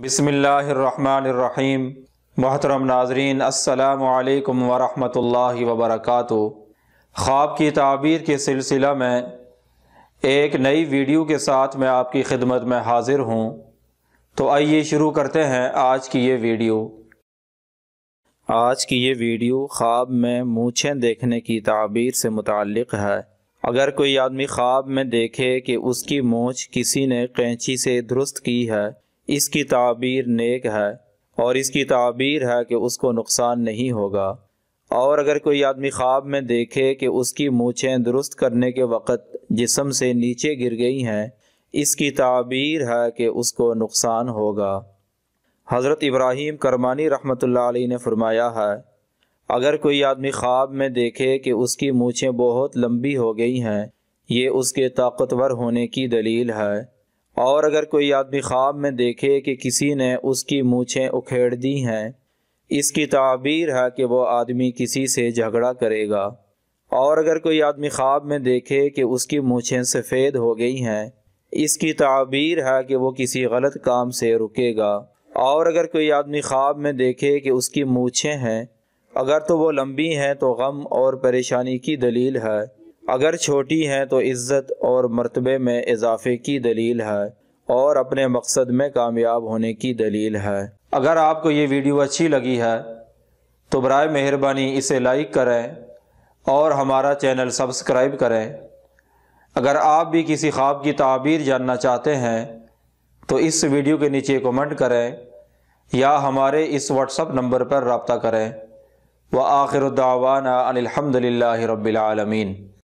بسم اللہ الرحمن الرحیم محترم ناظرین السلام علیکم ورحمۃ اللہ وبرکاتہ خواب کی تعبیر کے سلسلہ میں ایک نئی ویڈیو کے ساتھ میں آپ کی خدمت میں حاضر ہوں تو آئیے شروع کرتے ہیں آج کی یہ ویڈیو آج کی یہ ویڈیو خواب میں مونچھیں دیکھنے کی تعبیر سے متعلق ہے اگر کوئی آدمی خواب میں دیکھے کہ اس کی مونچھ کسی نے قینچی سے درست کی ہے اس کی تعبیر نیک ہے اور اس کی تعبیر ہے کہ اس کو نقصان نہیں ہوگا اور اگر کوئی آدمی خواب میں دیکھے کہ اس کی مونچھیں درست کرنے کے وقت جسم سے نیچے گر گئی ہیں اس کی تعبیر ہے کہ اس کو نقصان ہوگا حضرت ابراہیم کرمانی رحمۃ اللہ علیہ نے فرمایا ہے اگر کوئی آدمی خواب میں دیکھے کہ اس کی مونچھیں بہت لمبی ہو گئی ہیں یہ اس کے طاقتور ہونے کی دلیل ہے اور اگر کوئی آدمی خواب میں دیکھے کہ کسی نے اس کی مونچھیں اکھیڑ دی ہیں اس کی تعبیر ہے کہ وہ آدمی کسی سے جھگڑا کرے گا اور اگر کوئی آدمی خواب میں دیکھے کہ اس کی مونچھیں سفید ہو گئی ہیں اس کی تعبیر ہے کہ وہ کسی غلط کام سے رکے گا اور اگر کوئی آدمی خواب میں دیکھے کہ اس کی مونچھیں ہیں اگر تو وہ لمبی ہیں تو غم اور پریشانی کی دلیل ہے اگر چھوٹی ہیں تو عزت اور مرتبے میں اضافے کی دلیل ہے اور اپنے مقصد میں کامیاب ہونے کی دلیل ہے اگر آپ کو یہ ویڈیو اچھی لگی ہے تو برائے مہربانی اسے لائک کریں اور ہمارا چینل سبسکرائب کریں اگر آپ بھی کسی خواب کی تعبیر جاننا چاہتے ہیں تو اس ویڈیو کے نیچے کمنٹ کریں یا ہمارے اس واٹس اپ نمبر پر رابطہ کریں وہ آخر ان الحمد للہ رب العالمین